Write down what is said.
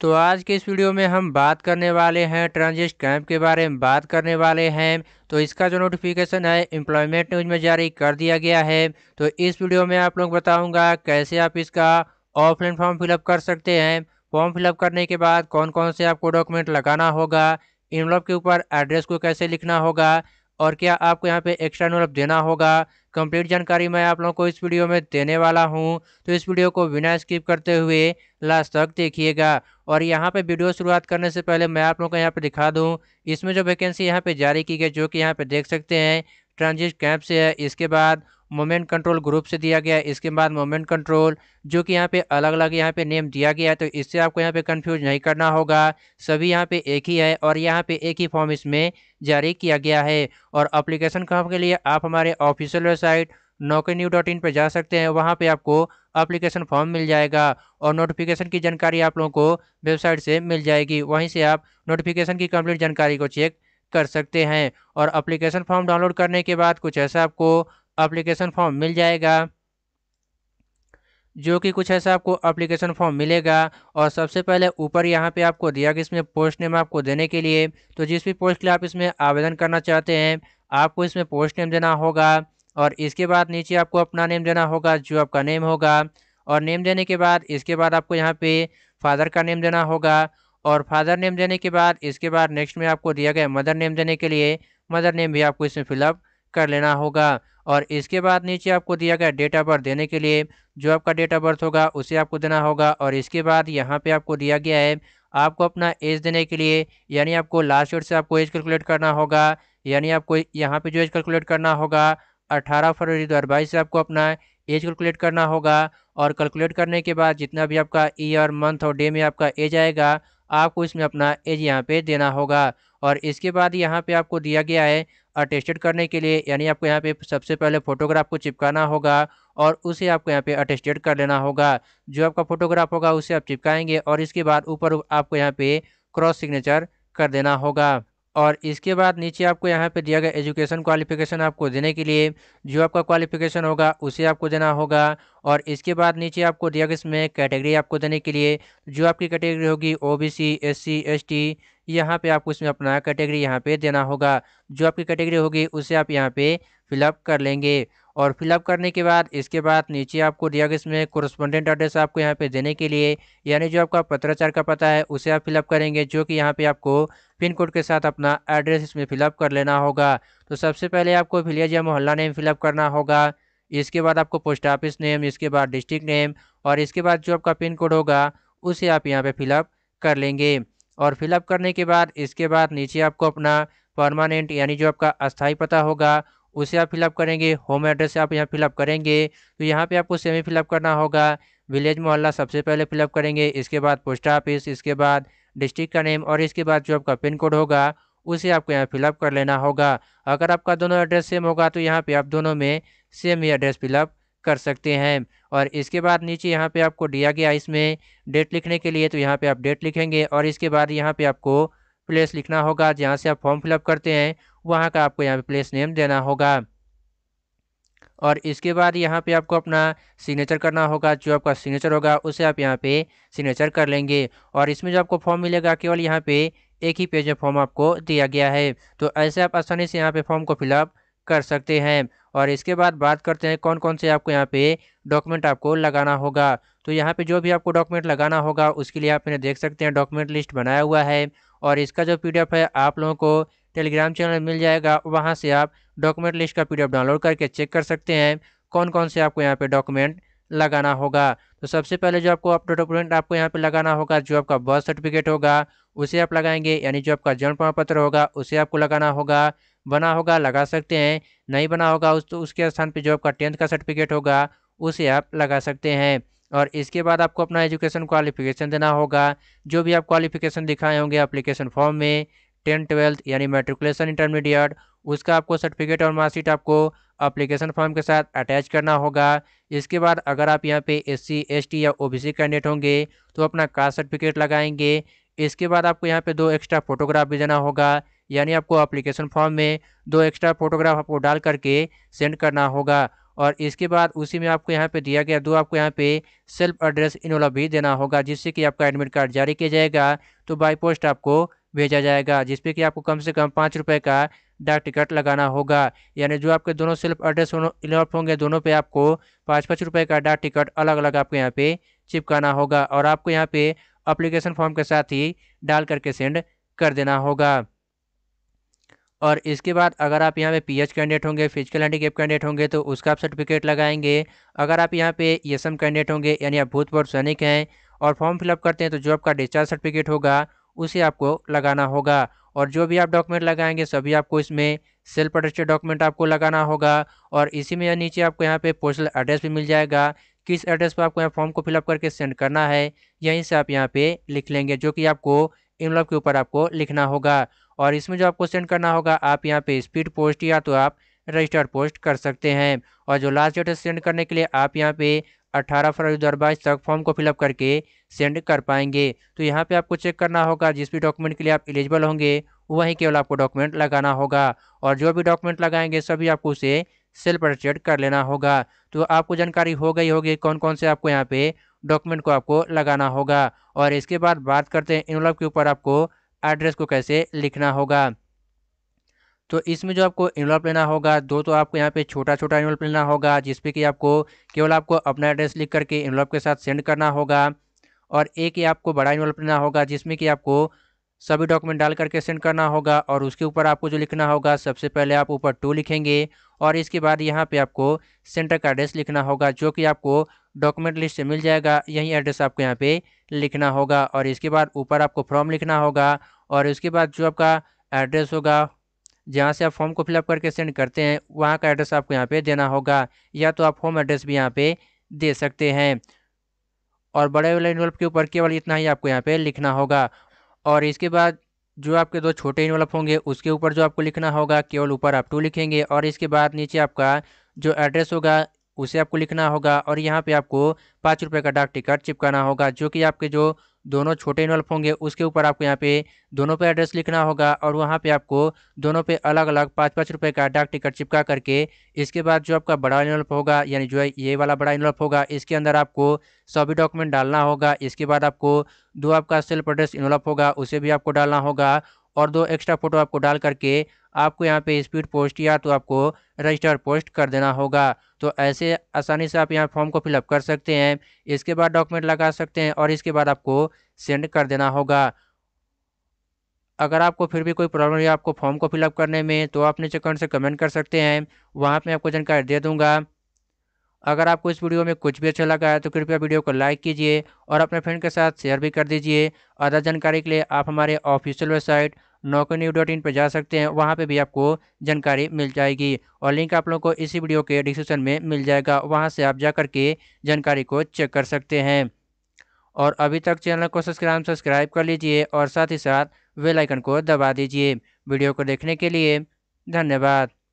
तो आज के इस वीडियो में हम बात करने वाले हैं ट्रांजिस्ट कैंप के बारे में बात करने वाले हैं तो इसका जो नोटिफिकेशन है एम्प्लॉयमेंट न्यूज में जारी कर दिया गया है तो इस वीडियो में आप लोग बताऊंगा कैसे आप इसका ऑफलाइन फॉर्म फिलअप कर सकते हैं फॉर्म फिलअप करने के बाद कौन कौन से आपको डॉक्यूमेंट लगाना होगा इनवलप के ऊपर एड्रेस को कैसे लिखना होगा और क्या आपको यहाँ पे एक्स्ट्रा नॉलेज देना होगा कंप्लीट जानकारी मैं आप लोगों को इस वीडियो में देने वाला हूँ तो इस वीडियो को बिना स्किप करते हुए लास्ट तक देखिएगा और यहाँ पे वीडियो शुरुआत करने से पहले मैं आप लोगों को यहाँ पे दिखा दूँ इसमें जो वैकेंसी यहाँ पे जारी की गई जो कि यहाँ पे देख सकते हैं ट्रांजिट कैंप से है इसके बाद मोमेंट कंट्रोल ग्रुप से दिया गया है इसके बाद मोमेंट कंट्रोल जो कि यहाँ पे अलग अलग यहाँ पे नेम दिया गया है तो इससे आपको यहाँ पे कंफ्यूज नहीं करना होगा सभी यहाँ पे एक ही है और यहाँ पे एक ही फॉर्म इसमें जारी किया गया है और अप्लीकेशन फॉर्म के लिए आप हमारे official website Naukri new dot in पर जा सकते हैं वहाँ पे आपको अप्लीकेशन फॉर्म मिल जाएगा और नोटिफिकेशन की जानकारी आप लोगों को वेबसाइट से मिल जाएगी वहीं से आप नोटिफिकेशन की कंप्लीट जानकारी को चेक कर सकते हैं और अप्लीकेशन फॉर्म डाउनलोड करने के बाद कुछ ऐसा आपको अप्लीकेशन फॉर्म मिल जाएगा जो कि कुछ ऐसा आपको अप्लीकेशन फॉर्म मिलेगा और सबसे पहले ऊपर यहाँ पे आपको दिया गया इसमें पोस्ट नेम आपको देने के लिए तो जिस भी पोस्ट के लिए आप इसमें आवेदन करना चाहते हैं आपको इसमें पोस्ट नेम देना होगा और इसके बाद नीचे आपको अपना नेम देना होगा जो आपका नेम होगा और नेम देने के बाद इसके बाद आपको यहाँ पे फादर का नेम देना होगा और फादर नेम देने के बाद इसके बाद नेक्स्ट में आपको दिया गया मदर नेम देने के लिए मदर नेम भी आपको इसमें फिलअप कर लेना होगा और इसके बाद नीचे आपको दिया गया डेट ऑफ बर्थ देने के लिए जो आपका डेट ऑफ बर्थ होगा उसे आपको देना होगा और इसके बाद यहाँ पे आपको दिया गया है आपको अपना एज देने के लिए यानी आपको लास्ट ईयर से आपको एज कैलकुलेट करना होगा यानी आपको यहाँ पे जो एज कैलकुलेट करना होगा अठारह फरवरी दो से आपको अपना एज कैलकुलेट करना होगा और कैलकुलेट करने के बाद जितना भी आपका ईयर मंथ और डे में आपका एज आएगा आपको इसमें अपना एज यहाँ पे देना होगा और इसके बाद यहाँ पे आपको दिया गया है अटेस्टेड करने के लिए यानी आपको यहाँ पे सबसे पहले फोटोग्राफ को चिपकाना होगा और उसे आपको यहाँ पे अटेस्टेड कर लेना होगा जो आपका फोटोग्राफ होगा उसे आप चिपकाएंगे और इसके बाद ऊपर आपको यहाँ पे क्रॉस सिग्नेचर कर देना होगा और इसके बाद नीचे आपको यहाँ पे दिया गया एजुकेशन क्वालिफिकेशन आपको देने के लिए जो आपका क्वालिफिकेशन होगा उसे आपको देना होगा और इसके बाद नीचे आपको दिया गया इसमें कैटेगरी आपको देने के लिए जो आपकी कैटेगरी होगी O B C S C S T यहाँ पे आपको इसमें अपना कैटेगरी यहाँ पे देना होगा जो आपकी कैटेगरी होगी उसे आप यहाँ पर फिलअप कर लेंगे और फिलअप करने के बाद इसके बाद नीचे आपको दिया गया इसमें कोरस्पोंडेंट एड्रेस आपको यहाँ पे देने के लिए यानी जो आपका पत्राचार का पता है उसे आप फिलअप करेंगे जो कि यहाँ पे आपको पिन कोड के साथ अपना एड्रेस इसमें फिलअप कर लेना होगा तो सबसे पहले आपको विलेज या मोहल्ला नेम फिलअप करना होगा इसके बाद आपको पोस्ट ऑफिस नेम इसके बाद डिस्ट्रिक्ट नेम और इसके बाद जो आपका पिन कोड होगा उसे आप यहाँ पर फिलअप कर लेंगे और फिलअप करने के बाद इसके बाद नीचे आपको अपना परमानेंट यानी जो आपका अस्थाई पता होगा उसे आप फिलअप करेंगे होम एड्रेस आप यहाँ फिलअप करेंगे तो यहाँ पे आपको सेमी फिलअप करना होगा विलेज मोहल्ला सबसे पहले फिलअप करेंगे इसके बाद पोस्ट ऑफिस इसके बाद डिस्ट्रिक्ट का नेम और इसके बाद जो आपका पिन कोड होगा उसे आपको यहाँ फिलअप कर लेना होगा अगर आपका दोनों एड्रेस सेम होगा तो यहाँ पे आप दोनों में सेम ही एड्रेस फिलअप कर सकते हैं और इसके बाद नीचे यहाँ पे आपको दिया गया इसमें डेट लिखने के लिए तो यहाँ पे आप डेट लिखेंगे और इसके बाद यहाँ पे आपको प्लेस लिखना होगा जहाँ से आप फॉर्म फिलअप करते हैं वहाँ का आपको यहाँ पे प्लेस नेम देना होगा और इसके बाद यहाँ पे आपको अपना सिग्नेचर करना होगा जो आपका सिग्नेचर होगा उसे आप यहाँ पे सिग्नेचर कर लेंगे और इसमें जो आपको फॉर्म मिलेगा केवल यहाँ पे एक ही पेज में फॉर्म आपको दिया गया है तो ऐसे आप आसानी से यहाँ पे फॉर्म को फिलअप कर सकते हैं और इसके बाद बात करते हैं कौन कौन से आपको यहाँ पे डॉक्यूमेंट आपको लगाना होगा तो यहाँ पे जो भी आपको डॉक्यूमेंट लगाना होगा उसके लिए आप इन्हें देख सकते हैं डॉक्यूमेंट लिस्ट बनाया हुआ है और इसका जो पीडीएफ है आप लोगों को टेलीग्राम चैनल मिल जाएगा वहाँ से आप डॉक्यूमेंट लिस्ट का पी डाउनलोड करके चेक कर सकते हैं कौन कौन से आपको यहाँ पर डॉक्यूमेंट लगाना होगा तो सबसे पहले जो आपको अपडेट डॉक्यूमेंट आपको यहाँ पे लगाना होगा जो आपका बर्थ सर्टिफिकेट होगा उसे आप लगाएंगे यानी जो आपका जन्म प्रमाण पत्र होगा उसे आपको लगाना होगा बना होगा लगा सकते हैं नहीं बना होगा उस तो उसके स्थान पे जो आपका टेंथ का सर्टिफिकेट होगा उसे आप लगा सकते हैं और इसके बाद आपको अपना एजुकेशन क्वालिफिकेशन देना होगा जो भी आप क्वालिफिकेशन दिखाए होंगे अप्लीकेशन फॉर्म में टेन ट्वेल्थ यानी मेट्रिकुलेशन इंटरमीडिएट उसका आपको सर्टिफिकेट और मार्कशीट आपको अप्लीकेशन फॉर्म के साथ अटैच करना होगा इसके बाद अगर आप यहाँ पे एस सी या ओ कैंडिडेट होंगे तो अपना कास्ट सर्टिफिकेट लगाएंगे इसके बाद आपको यहाँ पे दो एक्स्ट्रा फोटोग्राफ भी देना होगा यानी आपको अप्लीकेशन फॉर्म में दो एक्स्ट्रा फोटोग्राफ आपको डाल करके सेंड करना होगा और इसके बाद उसी में आपको यहाँ पे दिया गया दो आपको यहाँ पे सेल्फ एड्रेस इनोला भी देना होगा जिससे कि आपका एडमिट कार्ड जारी किया जाएगा तो बाई पोस्ट आपको भेजा जाएगा जिसपे कि आपको कम से कम पाँच रुपये का डाक टिकट लगाना होगा यानी जो आपके दोनों सेल्फ एड्रेस इन्वॉल्व होंगे दोनों पे आपको पाँच पाँच रुपये का डाक टिकट अलग अलग आपको यहाँ पे चिपकाना होगा और आपको यहाँ पे अप्लीकेशन फॉर्म के साथ ही डाल करके सेंड कर देना होगा और इसके बाद अगर आप यहाँ पे पीएच कैंडिडेट होंगे फिजिकल हैंडीकेप कैंडिडेट होंगे तो उसका आप सर्टिफिकेट लगाएंगे अगर आप यहाँ पे एम e कैंडिडेट होंगे यानी आप भूतपूर्व सैनिक हैं और फॉर्म फिलअप करते हैं तो जो आपका डिस्चार्ज सर्टिफिकेट होगा उसे आपको लगाना होगा और जो भी आप डॉक्यूमेंट लगाएंगे सभी आपको इसमें सेल्फ अटेस्टेड डॉक्यूमेंट आपको लगाना होगा और इसी में नीचे आपको यहाँ पे पोस्टल एड्रेस भी मिल जाएगा किस एड्रेस पर आपको यहाँ फॉर्म को फिलअप करके सेंड करना है यहीं से आप यहाँ पे लिख लेंगे जो कि आपको इनलॉप के ऊपर आपको लिखना होगा और इसमें जो आपको सेंड करना होगा आप यहाँ पे स्पीड पोस्ट या तो आप रजिस्टर्ड पोस्ट कर सकते हैं और जो लास्ट डेट सेंड करने के लिए आप यहाँ पे 18 फरवरी दो तक फॉर्म को फिलअप करके सेंड कर पाएंगे तो यहाँ पे आपको चेक करना होगा जिस भी डॉक्यूमेंट के लिए आप एलिजिबल होंगे वहीं केवल आपको डॉक्यूमेंट लगाना होगा और जो भी डॉक्यूमेंट लगाएंगे सभी आपको उसे सेल परचेड कर लेना होगा तो आपको जानकारी हो गई होगी कौन कौन से आपको यहाँ पे डॉक्यूमेंट को आपको लगाना होगा और इसके बाद बात करते हैं इनवलप के ऊपर आपको एड्रेस को कैसे लिखना होगा तो इसमें जो आपको इन्वॉल्व लेना होगा दो तो आपको यहाँ पे छोटा छोटा इन्वॉल्व लेना होगा जिसपे कि आपको केवल आपको अपना एड्रेस लिख करके इन्वॉल्व के साथ सेंड करना होगा और एक ही आपको बड़ा इन्वॉल्व लेना होगा जिसमें कि आपको सभी डॉक्यूमेंट डाल करके सेंड करना होगा और उसके ऊपर आपको जो लिखना होगा सबसे पहले आप ऊपर टू लिखेंगे और इसके बाद यहाँ पे आपको सेंटर का एड्रेस लिखना होगा जो कि आपको डॉक्यूमेंट लिस्ट से मिल जाएगा यही एड्रेस आपको यहाँ पे लिखना होगा और इसके बाद ऊपर आपको फॉर्म लिखना होगा और इसके बाद जो आपका एड्रेस होगा जहाँ से आप फॉर्म को फिलअप करके सेंड करते हैं वहाँ का एड्रेस आपको यहाँ पे देना होगा या तो आप होम एड्रेस भी यहाँ पे दे सकते हैं और बड़े वाले इन्वल्प के ऊपर केवल इतना ही आपको यहाँ पे लिखना होगा और इसके बाद जो आपके दो छोटे इन्वल्प होंगे उसके ऊपर जो आपको लिखना होगा केवल ऊपर आप टू लिखेंगे और इसके बाद नीचे आपका जो एड्रेस होगा उसे आपको लिखना होगा और यहाँ पे आपको पाँच रुपये का डाक टिकट चिपकाना होगा जो कि आपके जो दोनों छोटे इन्वॉल्व होंगे उसके ऊपर आपको यहाँ पे दोनों पे एड्रेस लिखना होगा और वहाँ पे आपको दोनों पे अलग अलग पाँच पाँच रुपये का डाक टिकट चिपका करके इसके बाद जो आपका बड़ा इन्वॉल्व होगा यानी जो है ये वाला बड़ा इन्वॉल्व होगा इसके अंदर आपको सभी डॉक्यूमेंट डालना होगा इसके बाद आपको दो आपका सेल्फ एड्रेस इन्वॉल्व होगा उसे भी आपको डालना होगा और दो एक्स्ट्रा फोटो आपको डाल करके आपको यहाँ पे स्पीड पोस्ट या तो आपको रजिस्टर पोस्ट कर देना होगा तो ऐसे आसानी से आप यहाँ फॉर्म को फिलअप कर सकते हैं इसके बाद डॉक्यूमेंट लगा सकते हैं और इसके बाद आपको सेंड कर देना होगा अगर आपको फिर भी कोई प्रॉब्लम है आपको फॉर्म को फिलअप करने में तो आप नीचे कमेंट से कमेंट कर सकते हैं वहाँ पर आपको जानकारी दे दूँगा अगर आपको इस वीडियो में कुछ भी अच्छा लगा है तो कृपया वीडियो को लाइक कीजिए और अपने फ्रेंड के साथ शेयर भी कर दीजिए अदर जानकारी के लिए आप हमारे official website Naukri dot in पर जा सकते हैं वहाँ पे भी आपको जानकारी मिल जाएगी और लिंक आप लोगों को इसी वीडियो के डिस्क्रिप्शन में मिल जाएगा वहाँ से आप जा के जानकारी को चेक कर सकते हैं और अभी तक चैनल को सब्सक्राइब सब्सक्राइब कर लीजिए और साथ ही साथ वेलाइकन को दबा दीजिए वीडियो को देखने के लिए धन्यवाद